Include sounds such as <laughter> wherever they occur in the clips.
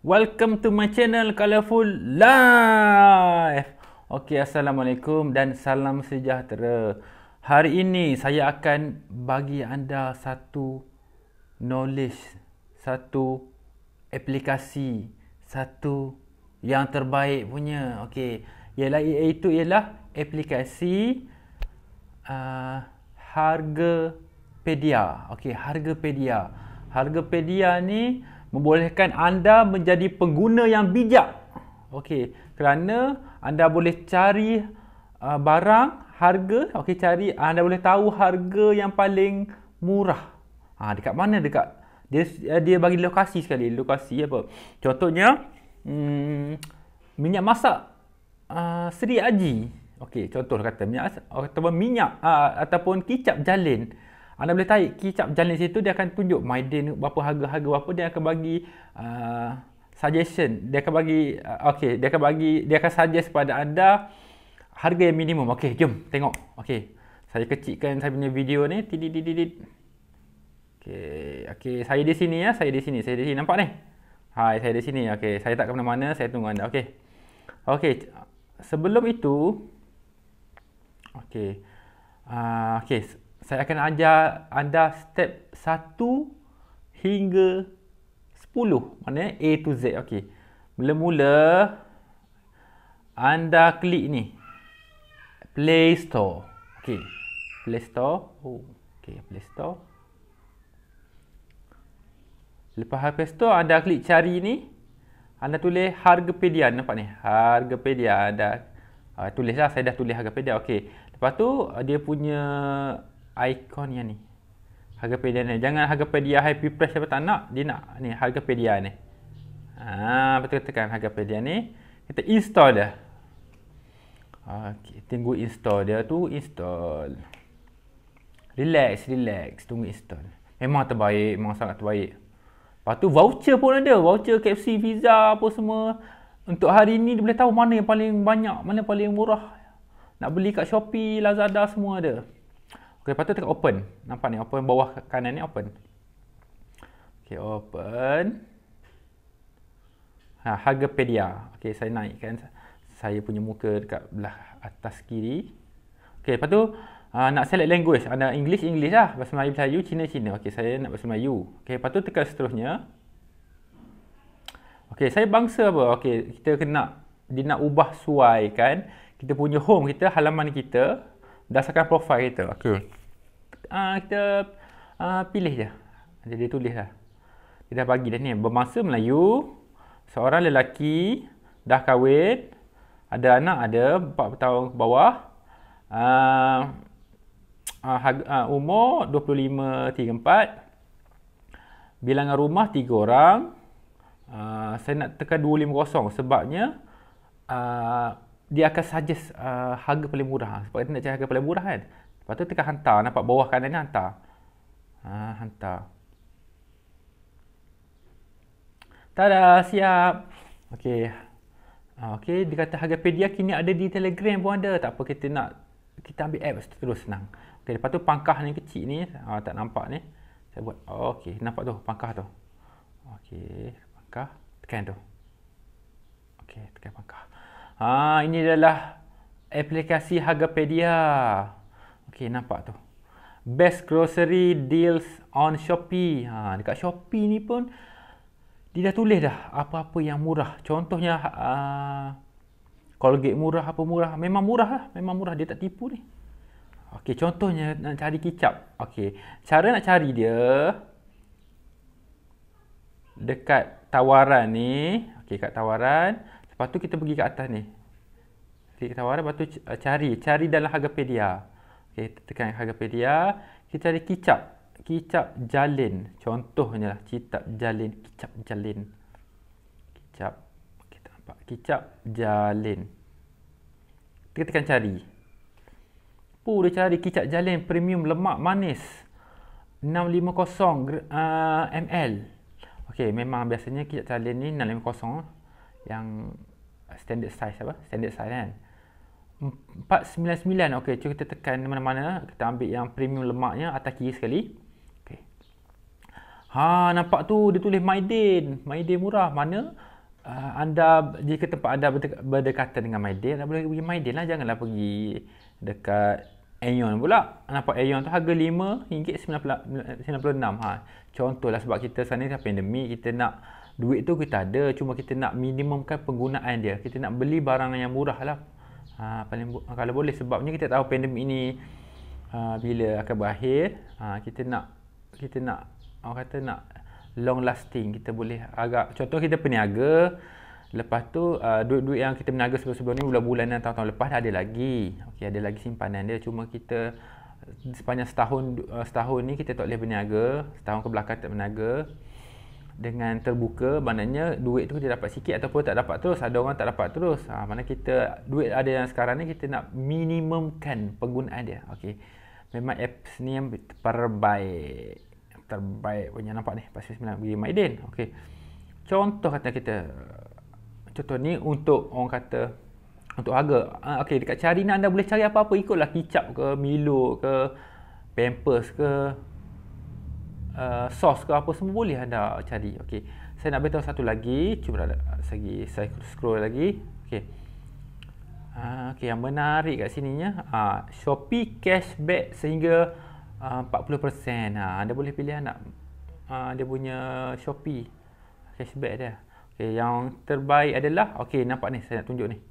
Welcome to my channel Colorful Life. Okey, assalamualaikum dan salam sejahtera. Hari ini saya akan bagi anda satu knowledge, satu aplikasi, satu yang terbaik punya. Okey, ialah iaitu ialah aplikasi uh, Hargapedia. Okey, Hargapedia. Hargapedia ni membolehkan anda menjadi pengguna yang bijak. Okey, kerana anda boleh cari uh, barang harga, okey cari anda boleh tahu harga yang paling murah. Ha dekat mana dekat dia eh, dia bagi lokasi sekali, lokasi apa? Contohnya hmm, minyak masak uh, Seri Aji. Okey, contoh kata minyak atau minyak uh, ataupun kicap jalin anda boleh tarik kicap jalan situ dia akan tunjuk my day ni berapa harga-harga berapa dia akan bagi uh, suggestion dia akan bagi uh, okey dia akan bagi dia akan suggest kepada anda harga yang minimum okey jom tengok okey saya kecikkan saya punya video ni titik titik titik okey okey saya di sini ya saya di sini saya di sini nampak ni hai saya di sini okey saya tak ke mana-mana saya tunggu anda okey okey sebelum itu okey uh, okey saya akan ajar anda step 1 hingga 10 maknanya A to Z okey mula-mula anda klik ni Play Store okey Play Store oh okey Play Store lepas Play Store anda klik cari ni anda tulis harga pedian nampak ni harga pedian anda uh, tulislah saya dah tulis harga pedian okey lepas tu dia punya ikon yang ni. Harga pedia ni. Jangan harga pedia happy press siapa tak nak. Dia nak ni harga pedia ni. Ha, betul tekan harga pedia ni. Kita install dia. Okey, tunggu install dia tu install. Relax, relax. Tunggu install. Memang terbaik, memang sangat terbaik. Lepas tu voucher pun ada. Voucher KFC, Visa apa semua. Untuk hari ni dia boleh tahu mana yang paling banyak, mana yang paling murah. Nak beli kat Shopee, Lazada semua ada. Okay, patut tu tekan open. Nampak ni open bawah kanan ni open. Okay, open. Ha, harga pedia. Okay, saya naikkan saya punya muka dekat belah atas kiri. Okay, lepas uh, nak select language. Anda ha, English, English lah. Bahasa Melayu, Melayu, Cina, Cina. Okay, saya nak bahasa Melayu. Okay, lepas tu tekan seterusnya. Okay, saya bangsa apa? Okay, kita kena, dia nak ubah suai kan. Kita punya home kita, halaman kita dasarkan profil kita. Okey. Uh, ah, kita uh, pilih je. Jadi dia tulis lah. Dia dah bagi dah ni. Bermasa Melayu, seorang lelaki, dah kahwin, ada anak, ada 4 tahun ke bawah. Uh, uh, uh, umur 25-34. Bilangan rumah 3 orang. Uh, saya nak tekan 250 sebabnya uh, dia akan suggest uh, harga paling murah sebab dia nak cari harga paling murah kan lepas tu tekan hantar nampak bawah kanan ni hantar ha, hantar tada siap Okey. Ha, okey, dia kata harga Pedia kini ada di Telegram pun ada. Tak apa kita nak kita ambil app. tu terus senang. Okey, lepas tu pangkah ni kecil ni, ha, tak nampak ni. Saya buat. Okey, nampak tu pangkah tu. Okey, pangkah. Tekan tu. Okey, tekan pangkah. Ha, ini adalah aplikasi Hagapedia. Okey, nampak tu. Best grocery deals on Shopee. Ha, dekat Shopee ni pun dia dah tulis dah apa-apa yang murah. Contohnya uh, Colgate murah, apa murah. Memang murah lah. Memang murah. Dia tak tipu ni. Okey, contohnya nak cari kicap. Okey, cara nak cari dia dekat tawaran ni. Okey, kat tawaran. Lepas tu kita pergi ke atas ni. Klik tawaran, lepas tu eh, cari. Cari dalam Hagapedia. Okay, kita tekan Hagapedia. Kita cari kicap. Kicap jalin. Contohnya lah. Kicap jalin. Kicap jalin. Kicap. Kita nampak. Kicap jalin. Kita tekan cari. Puh, dia cari kicap jalin premium lemak manis. 650 uh, eh, ml. Okay, memang biasanya kicap jalin ni 650 yang Ah, standard size apa standard size kan 499 okey cuba kita tekan mana-mana kita ambil yang premium lemaknya atas kiri sekali okey ha nampak tu dia tulis maiden maiden murah mana uh, anda jika tempat anda berdekatan dengan maiden anda boleh pergi maiden lah janganlah pergi dekat Aeon pula nampak Aeon tu harga RM5.96 ha contohlah sebab kita sana ni pandemik kita nak duit tu kita ada cuma kita nak minimumkan penggunaan dia kita nak beli barang yang murah lah ha, paling bu- ha, kalau boleh sebabnya kita tahu pandemik ni uh, ha, bila akan berakhir ha, kita nak kita nak orang kata nak long lasting kita boleh agak contoh kita peniaga lepas tu uh, duit-duit yang kita peniaga sebelum-sebelum ni bulan-bulan dan tahun-tahun lepas ada lagi okay, ada lagi simpanan dia cuma kita sepanjang setahun uh, setahun ni kita tak boleh peniaga. setahun kebelakang tak berniaga dengan terbuka maknanya duit tu dia dapat sikit ataupun tak dapat terus ada orang tak dapat terus ha, mana kita duit ada yang sekarang ni kita nak minimumkan penggunaan dia okey memang apps ni yang terbaik terbaik punya nampak ni pasal sembilan bagi maiden. okey contoh kata kita contoh ni untuk orang kata untuk harga ha, okey dekat carina anda boleh cari apa-apa ikutlah kicap ke milo ke pampers ke uh, source ke apa semua boleh anda cari. Okey. Saya nak beritahu satu lagi. Cuba ada lagi saya scroll lagi. Okey. Uh, ah, okay, yang menarik kat sininya uh, Shopee cashback sehingga uh, 40% ha, anda boleh pilih nak uh, ah, dia punya Shopee cashback dia okay, yang terbaik adalah ok nampak ni saya nak tunjuk ni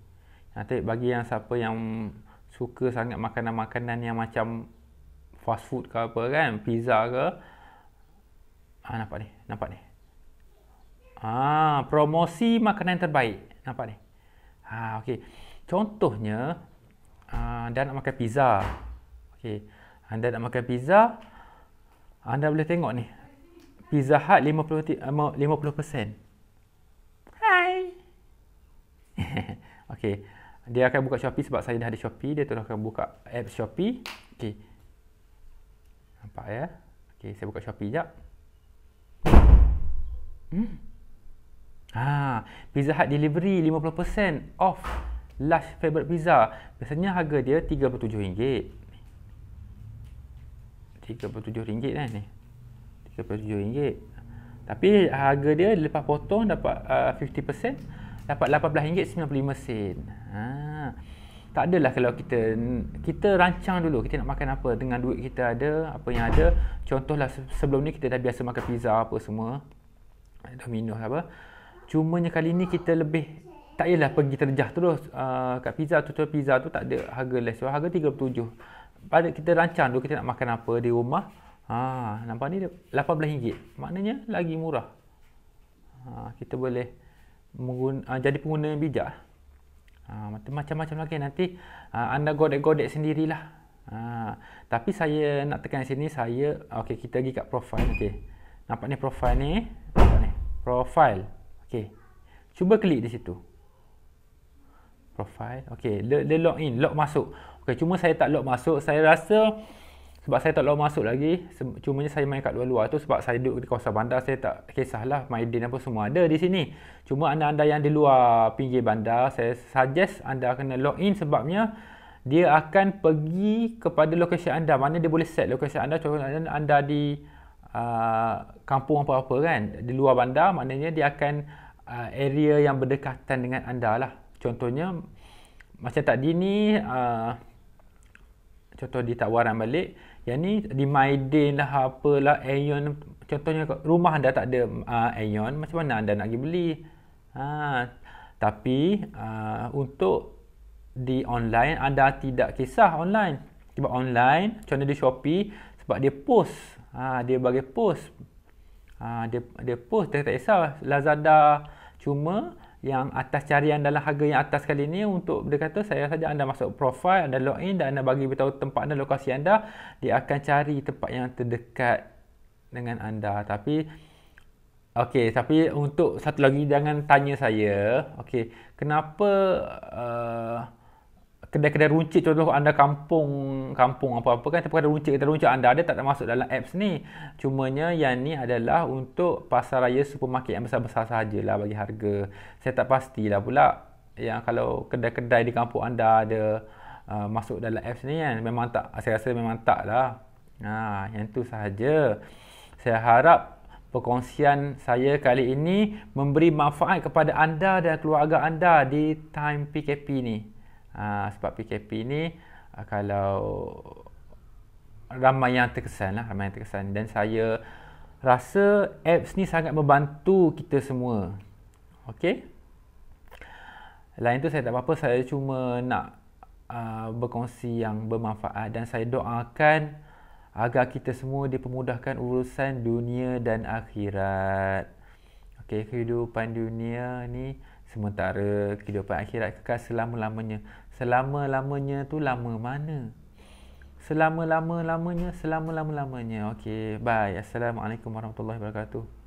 nanti bagi yang siapa yang suka sangat makanan-makanan yang macam fast food ke apa kan pizza ke Ha, nampak ni. Nampak ni. Ha, promosi makanan terbaik. Nampak ni. Ha, okey. Contohnya, anda nak makan pizza. Okey. Anda nak makan pizza. Anda boleh tengok ni. Pizza Hut 50 50%. Hai. <laughs> okey. Dia akan buka Shopee sebab saya dah ada Shopee. Dia terus akan buka app Shopee. Okey. Nampak ya? Okey, saya buka Shopee jap. Hmm. Ah, Pizza Hut delivery 50% off last favorite pizza. Biasanya harga dia RM37. RM37 kan ni. RM37. Tapi harga dia lepas potong dapat uh, 50% dapat RM18.95. Ha. Tak adalah kalau kita kita rancang dulu kita nak makan apa dengan duit kita ada, apa yang ada. Contohlah sebelum ni kita dah biasa makan pizza apa semua dah minum apa cumanya kali ni kita lebih tak yalah pergi terjah terus uh, kat pizza tu tu pizza tu tak ada harga less harga 37 pada kita rancang tu kita nak makan apa di rumah ha nampak ni 18 ringgit maknanya lagi murah ha, kita boleh mengguna, uh, jadi pengguna yang bijak ha, macam-macam lagi nanti uh, anda godek-godek sendirilah ha, tapi saya nak tekan sini saya okey kita pergi kat profile okey nampak ni profile ni profile. Okey. Cuba klik di situ. Profile. Okey, dia, dia log in, log masuk. Okey, cuma saya tak log masuk. Saya rasa sebab saya tak log masuk lagi, cuma saya main kat luar-luar tu sebab saya duduk di kawasan bandar, saya tak kisahlah MyDin apa semua ada di sini. Cuma anda-anda yang di luar pinggir bandar, saya suggest anda kena log in sebabnya dia akan pergi kepada lokasi anda. Mana dia boleh set lokasi anda. Contohnya anda di Ah, kampung apa-apa kan di luar bandar maknanya dia akan uh, area yang berdekatan dengan anda lah contohnya macam tadi ni uh, contoh di tawaran balik yang ni di Maiden lah apalah Aeon contohnya rumah anda tak ada uh, Aeon macam mana anda nak pergi beli ha, tapi uh, untuk di online anda tidak kisah online sebab online contohnya di Shopee sebab dia post ha, dia bagi post ha, dia, dia post tak kisah Lazada cuma yang atas carian dalam harga yang atas kali ni untuk dia kata saya saja anda masuk profil anda login dan anda bagi beritahu tempat anda lokasi anda dia akan cari tempat yang terdekat dengan anda tapi Okey, tapi untuk satu lagi jangan tanya saya. Okey, kenapa uh, kedai-kedai runcit contoh anda kampung kampung apa-apa kan tapi kedai runcit kedai runcit anda ada tak ada masuk dalam apps ni cumanya yang ni adalah untuk pasar raya supermarket yang besar-besar sajalah bagi harga saya tak pastilah pula yang kalau kedai-kedai di kampung anda ada uh, masuk dalam apps ni kan memang tak saya rasa memang tak lah ha, yang tu sahaja saya harap perkongsian saya kali ini memberi manfaat kepada anda dan keluarga anda di time PKP ni Ha, sebab PKP ni uh, kalau ramai yang terkesan lah, ramai yang terkesan dan saya rasa apps ni sangat membantu kita semua. Okey. Lain tu saya tak apa-apa, saya cuma nak uh, berkongsi yang bermanfaat dan saya doakan agar kita semua dipermudahkan urusan dunia dan akhirat. Okey, kehidupan dunia ni Sementara kehidupan akhirat kekal selama-lamanya. Selama-lamanya tu lama mana? Selama-lama-lamanya, selama-lama-lamanya. Okey, bye. Assalamualaikum warahmatullahi wabarakatuh.